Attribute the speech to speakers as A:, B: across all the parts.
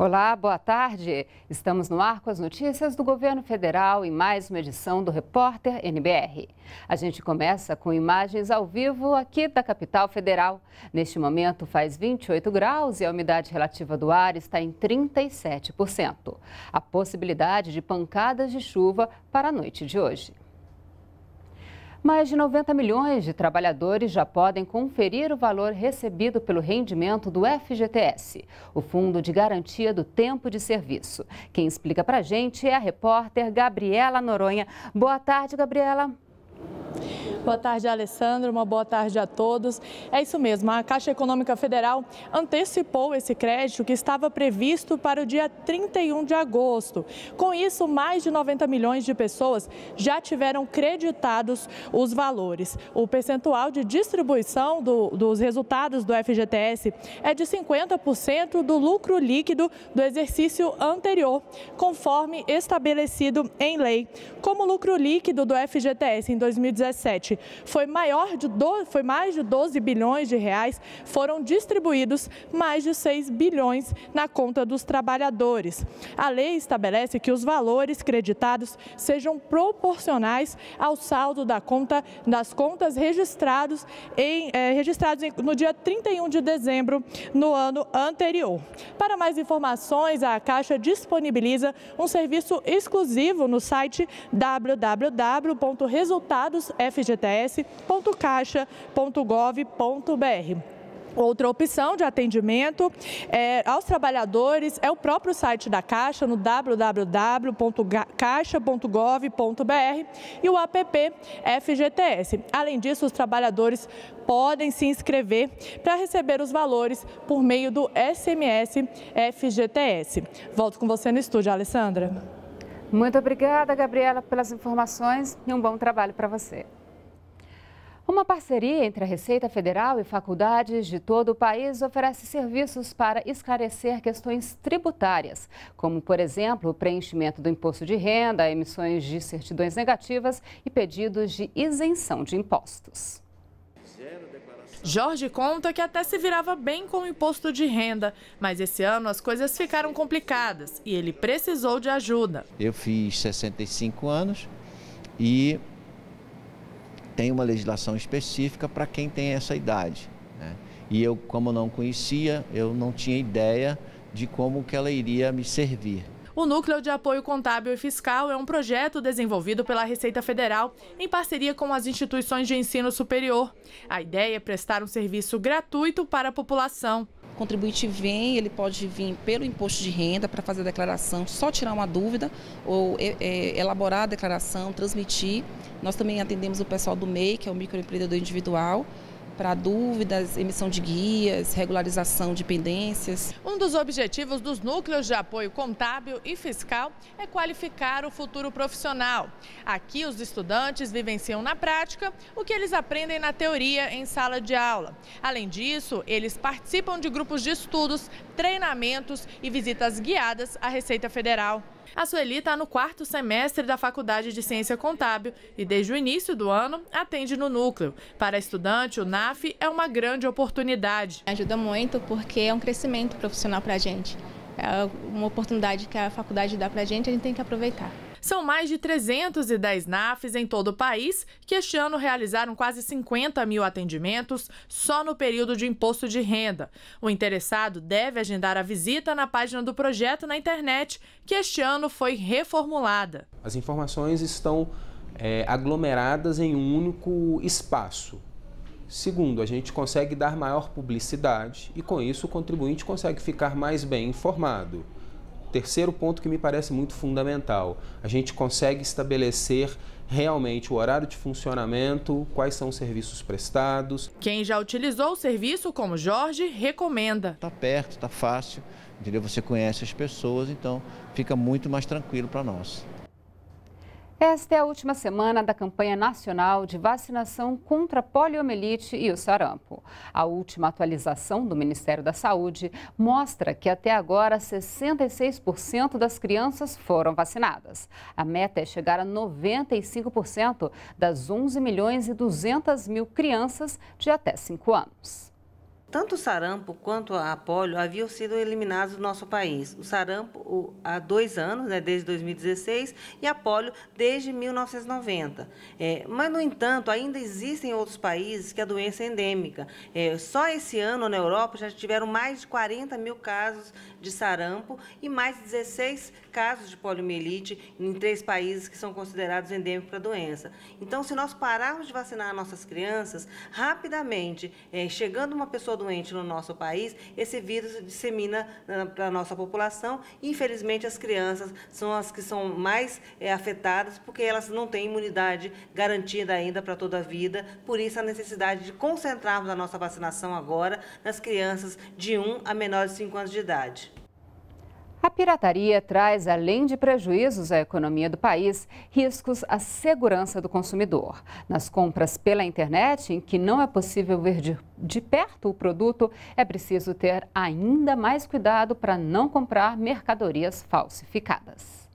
A: Olá, boa tarde. Estamos no ar com as notícias do governo federal e mais uma edição do Repórter NBR. A gente começa com imagens ao vivo aqui da capital federal. Neste momento faz 28 graus e a umidade relativa do ar está em 37%. A possibilidade de pancadas de chuva para a noite de hoje. Mais de 90 milhões de trabalhadores já podem conferir o valor recebido pelo rendimento do FGTS, o Fundo de Garantia do Tempo de Serviço. Quem explica para a gente é a repórter Gabriela Noronha. Boa tarde, Gabriela. Boa tarde,
B: Alessandro. Uma boa tarde a todos. É isso mesmo, a Caixa Econômica Federal antecipou esse crédito que estava previsto para o dia 31 de agosto. Com isso, mais de 90 milhões de pessoas já tiveram creditados os valores. O percentual de distribuição do, dos resultados do FGTS é de 50% do lucro líquido do exercício anterior, conforme estabelecido em lei. Como o lucro líquido do FGTS em 2020, 2017 foi maior de foi mais de 12 bilhões de reais, foram distribuídos mais de 6 bilhões na conta dos trabalhadores. A lei estabelece que os valores creditados sejam proporcionais ao saldo da conta das contas registrados em eh, registrados no dia 31 de dezembro no ano anterior. Para mais informações, a Caixa disponibiliza um serviço exclusivo no site www.resultados dados.fgts.caixa.gov.br. Outra opção de atendimento é, aos trabalhadores é o próprio site da Caixa, no www.caixa.gov.br e o app FGTS. Além disso, os trabalhadores podem se inscrever para receber os valores por meio do SMS FGTS. Volto com você no estúdio, Alessandra.
A: Muito obrigada, Gabriela, pelas informações e um bom trabalho para você. Uma parceria entre a Receita Federal e faculdades de todo o país oferece serviços para esclarecer questões tributárias, como, por exemplo, o preenchimento do imposto de renda, emissões de certidões negativas e pedidos de isenção de impostos.
B: Jorge conta que até se virava bem com o imposto de renda, mas esse ano as coisas ficaram complicadas e ele precisou de ajuda.
C: Eu fiz 65 anos e tem uma legislação específica para quem tem essa idade. Né? E eu, como não conhecia, eu não tinha ideia de como que ela iria me servir.
B: O Núcleo de Apoio Contábil e Fiscal é um projeto desenvolvido pela Receita Federal em parceria com as instituições de ensino superior. A ideia é prestar um serviço gratuito para a população. O contribuinte vem, ele pode vir pelo imposto de renda para fazer a declaração, só tirar uma dúvida ou
C: é, é elaborar a declaração, transmitir. Nós também atendemos o pessoal do MEI, que é o microempreendedor individual para dúvidas, emissão de guias, regularização de pendências.
B: Um dos objetivos dos núcleos de apoio contábil e fiscal é qualificar o futuro profissional. Aqui, os estudantes vivenciam na prática o que eles aprendem na teoria em sala de aula. Além disso, eles participam de grupos de estudos, treinamentos e visitas guiadas à Receita Federal. A Sueli está no quarto semestre da Faculdade de Ciência Contábil e desde o início do ano atende no núcleo. Para a estudante, o NAF é uma grande oportunidade. Ajuda muito porque é um crescimento profissional para a gente. É uma oportunidade que a faculdade dá para a gente, a gente tem que aproveitar. São mais de 310 NAFs em todo o país que este ano realizaram quase 50 mil atendimentos só no período de imposto de renda. O interessado deve agendar a visita na página do projeto na internet, que este ano foi reformulada.
D: As informações estão é, aglomeradas em um único espaço. Segundo, a gente consegue dar maior publicidade e, com isso, o contribuinte consegue ficar mais bem informado terceiro ponto que me parece muito fundamental. A gente consegue estabelecer realmente o horário de funcionamento, quais são os serviços prestados.
B: Quem já utilizou o serviço, como Jorge, recomenda. Está
D: perto,
C: está fácil, entendeu? Você conhece as pessoas, então fica muito mais tranquilo para nós.
A: Esta é a última semana da campanha nacional de vacinação contra a poliomielite e o sarampo. A última atualização do Ministério da Saúde mostra que até agora 66% das crianças foram vacinadas. A meta é chegar a 95% das 11 milhões e 200 mil crianças de até 5 anos. Tanto o sarampo quanto a polio haviam sido eliminados do nosso país. O sarampo há dois anos, né, desde 2016, e a polio desde 1990. É, mas, no entanto, ainda existem outros países que a doença é endêmica. É, só esse ano, na Europa, já tiveram mais de 40 mil casos de sarampo e mais 16 casos de poliomielite em três países que são considerados endêmicos para a doença. Então, se nós pararmos de vacinar nossas crianças, rapidamente, é, chegando uma pessoa doente no nosso país, esse vírus se dissemina né, para a nossa população. Infelizmente, as crianças são as que são mais é, afetadas, porque elas não têm imunidade garantida ainda para toda a vida. Por isso, a necessidade de concentrarmos a nossa vacinação agora nas crianças de 1 a menor de 5 anos de idade. A pirataria traz, além de prejuízos à economia do país, riscos à segurança do consumidor. Nas compras pela internet, em que não é possível ver de, de perto o produto, é preciso ter ainda mais cuidado para não comprar mercadorias falsificadas.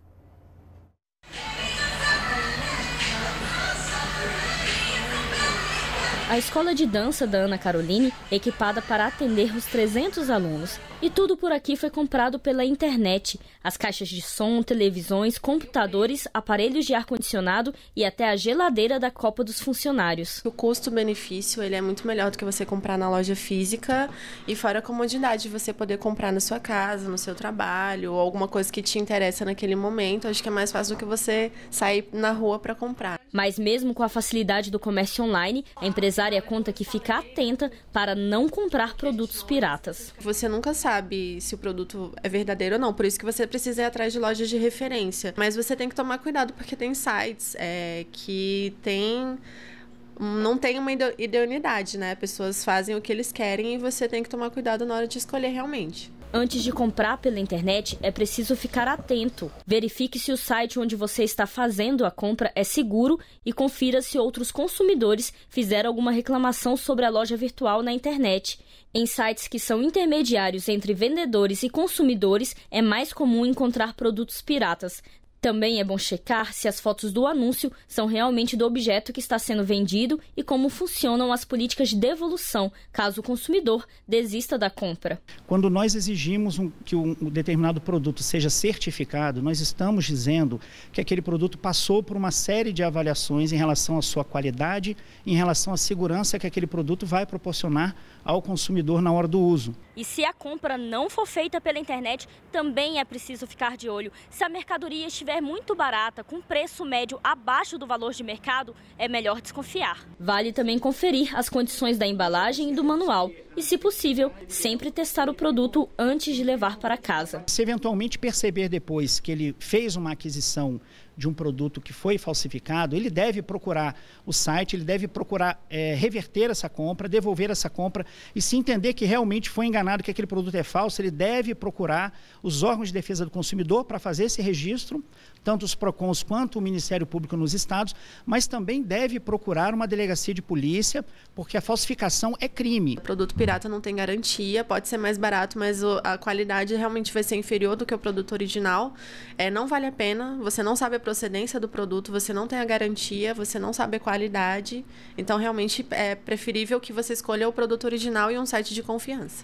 D: A escola de dança da Ana Caroline, equipada para atender os 300 alunos. E tudo por aqui foi comprado pela internet: as caixas de som, televisões, computadores, aparelhos de ar-condicionado e até a geladeira da Copa dos Funcionários. O
C: custo-benefício ele é muito melhor do que você comprar na loja física e fora a comodidade de você poder comprar na sua casa, no seu trabalho, ou alguma coisa que te interessa naquele momento. Acho que é mais fácil do que
D: você sair na rua para comprar. Mas mesmo com a facilidade do comércio online, a empresa publicitária conta que fica atenta para não comprar produtos piratas. Você nunca
C: sabe se o produto é verdadeiro ou não, por isso que você precisa ir atrás de lojas de referência. Mas você tem que tomar cuidado porque tem sites é, que tem não tem uma idoneidade, né? Pessoas fazem o que eles querem e você tem que tomar cuidado na hora de escolher realmente.
D: Antes de comprar pela internet, é preciso ficar atento. Verifique se o site onde você está fazendo a compra é seguro e confira se outros consumidores fizeram alguma reclamação sobre a loja virtual na internet. Em sites que são intermediários entre vendedores e consumidores, é mais comum encontrar produtos piratas, também é bom checar se as fotos do anúncio são realmente do objeto que está sendo vendido e como funcionam as políticas de devolução, caso o consumidor desista da compra.
A: Quando nós exigimos um, que um determinado produto seja certificado, nós estamos dizendo que aquele produto passou por uma série de avaliações em relação à sua qualidade, em relação à segurança que aquele produto vai proporcionar ao consumidor na hora do uso.
D: E se a compra não for feita pela internet, também é preciso ficar de olho. Se a mercadoria estiver estiver é muito barata, com preço médio abaixo do valor de mercado, é melhor desconfiar. Vale também conferir as condições da embalagem e do manual e, se possível, sempre testar o produto
A: antes de levar para casa. Se eventualmente perceber depois que ele fez uma aquisição de um produto que foi falsificado, ele deve procurar o site, ele deve procurar é, reverter essa compra, devolver essa compra e se entender que realmente foi enganado, que aquele produto é falso, ele deve procurar os órgãos de defesa do consumidor para fazer esse registro, tanto os PROCONs quanto o Ministério Público nos estados, mas também deve procurar uma delegacia de polícia, porque a falsificação é crime. O
C: produto pirata não tem garantia, pode ser mais barato, mas a qualidade realmente vai ser inferior do que o produto original. É, não vale a pena, você não sabe a procedência do produto, você não tem a garantia, você não sabe a qualidade. Então, realmente é preferível que você escolha o produto original e um site de confiança.